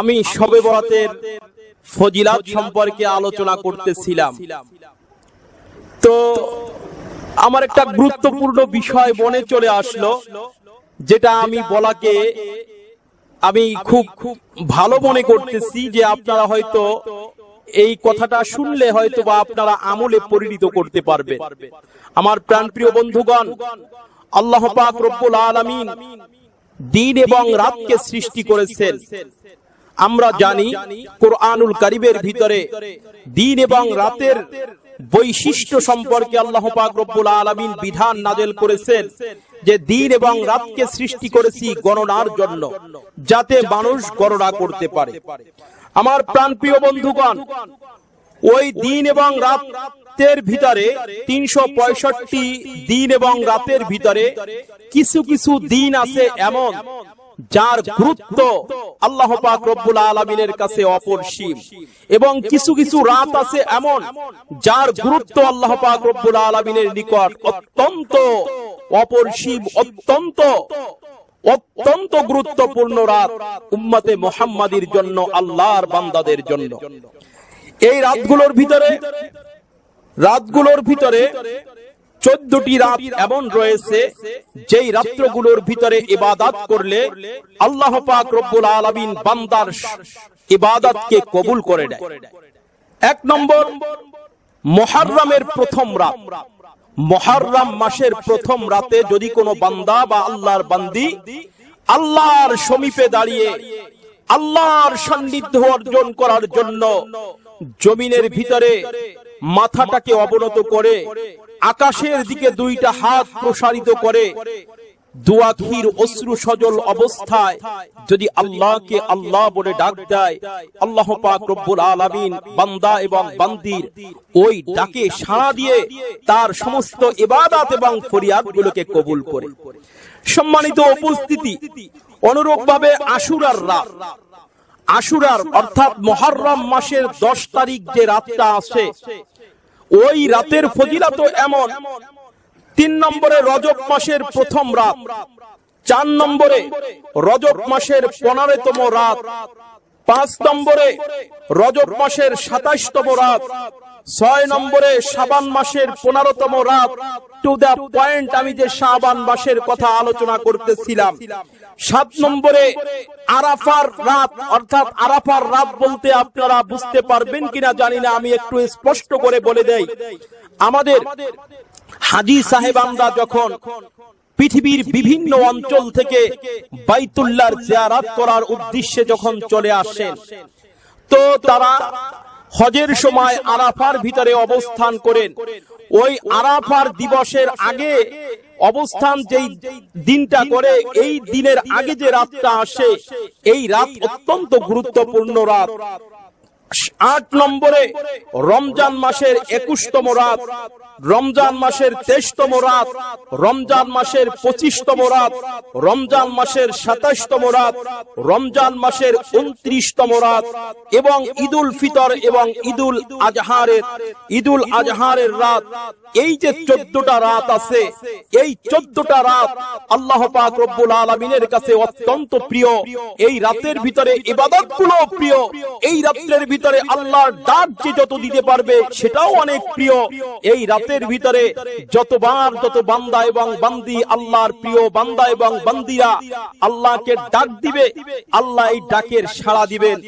আমি সবে বরাতের ফজিলাত সম্পর্কে আলোচনা করতেছিলাম তো আমার একটা গুরুত্বপূর্ণ বিষয় মনে চলে আসলো যেটা আমি বলাকে আমি খুব খুব ভালো মনে করতেছি যে আপনারা হয়তো এই কথাটা শুনলে হয়তো বা আপনারা আমলে পরিণত করতে পারবে আমার প্রাণপ্রিয় বন্ধুগণ আল্লাহ পাক রব্বুল আলামিন দিন এবং রাতকে সৃষ্টি করেছেন আমরা জানি কোরআনুল কারিবের ভিতরে দিন এবং রাতের বৈশিষ্ট্য সম্পর্কে আল্লাহ পাক আলমিন আলামিন বিধান নাজেল করেছেন যে দিন এবং রাতকে সৃষ্টি করেছি গণনার জন্য যাতে মানুষ গণনা করতে পারে আমার প্রাণপ্রিয় বন্ধুগণ ওই দিন এবং রাতের ভিতরে তিনশো দিন এবং রাতের ভিতরে কিছু কিছু দিন আছে এমন যার গুরুত্ব আল্লাহ রব্বুল আলমিনের কাছে অপরসীম এবং কিছু কিছু রাত আছে এমন যার গুরুত্ব আল্লাহ রব্বুল আলমিনের নিকট অত্যন্ত অপরসীম অত্যন্ত অত্যন্ত গুরুত্বপূর্ণ রাত উম্মাতে মোহাম্মাদির জন্য আল্লাহর বান্দাদের জন্য এই রাতগুলোর ভিতরে রাতগুলোর ভিতরে চোদ্দটি রাত এমন রয়েছে যেই রাত্রগুলোর ভিতরে ইবাদাত করলে আল্লাহ পাক রব্বুল আলমিন বান্দার ইবাদাতকে কবুল করে নেয় এক নম্বর মহারামের প্রথম রাত মহারাম মাসের প্রথম রাতে যদি কোনো বান্দা বা আল্লাহর বান্দি আল্লাহর সমীপে দাঁড়িয়ে আল্লাহর সান্নিধ্য অর্জন করার জন্য জমিনের ভিতরে মাথাটাকে অবনত করে আকাশের দিকে দুইটা হাত প্রসারিত করে অশ্রু সজল অবস্থায় যদি আল্লাহকে আল্লাহ বলে ডাক দেয় আল্লাহ পাক রব্বুল আলামিন বান্দা এবং বান্দির ওই ডাকে সাড়া দিয়ে তার সমস্ত ইবাদত এবং ফরিয়াদগুলোকে কবুল করে সম্মানিত উপস্থিতি অনুরূপভাবে আশুরার রাত আশুরার অর্থাৎ মুহররম মাসের 10 তারিখ যে রাতটা আছে ওই রাতের তো এমন তিন নম্বরে রজব মাসের প্রথম রাত চার নম্বরে রজব মাসের পনেরোতম রাত পাঁচ নম্বরে রজব মাসের সাতাশতম রাত ছয় নম্বরে সাবান মাসের পনেরোতম রাত টু দ্য পয়েন্ট আমি যে সাবান মাসের কথা আলোচনা করতেছিলাম সাত নম্বরে আরাফার রাত অর্থাৎ আরাফার রাত বলতে আপনারা বুঝতে পারবেন কিনা জানি না আমি একটু স্পষ্ট করে বলে দেই আমাদের হাজি আমরা যখন পৃথিবীর বিভিন্ন অঞ্চল থেকে বাইতুল্লার জিয়ারাত করার উদ্দেশ্যে যখন চলে আসেন তো তারা হজের সময় আরাফার ভিতরে অবস্থান করেন ওই আরাফার দিবসের আগে অবস্থান যেই দিনটা করে এই দিনের আগে যে রাতটা আসে এই রাত অত্যন্ত গুরুত্বপূর্ণ রাত আট নম্বরে রমজান মাসের একুশতম রাত রমজান মাসের তেইশতম রাত রমজান মাসের পঁচিশতম রাত রমজান মাসের সাতাশতম রাত রমজান মাসের উনত্রিশতম রাত এবং ঈদুল ফিতর এবং ঈদুল আজহারের ঈদুল আজহারের রাত এই যে চোদ্দটা রাত আছে এই চোদ্দটা রাত আল্লাহ পাক রব্বুল আলমিনের কাছে অত্যন্ত প্রিয় এই রাতের ভিতরে ইবাদত গুলো প্রিয় এই রাত্রের ভিতরে আল্লাহর ডাক যে যত দিতে পারবে সেটাও অনেক প্রিয় এই রাতের ভিতরে যতবার তত বান্দা এবং বান্দি আল্লাহর প্রিয় বান্দা এবং বান্দিরা আল্লাহকে ডাক দিবে আল্লাহ এই ডাকের সাড়া দিবেন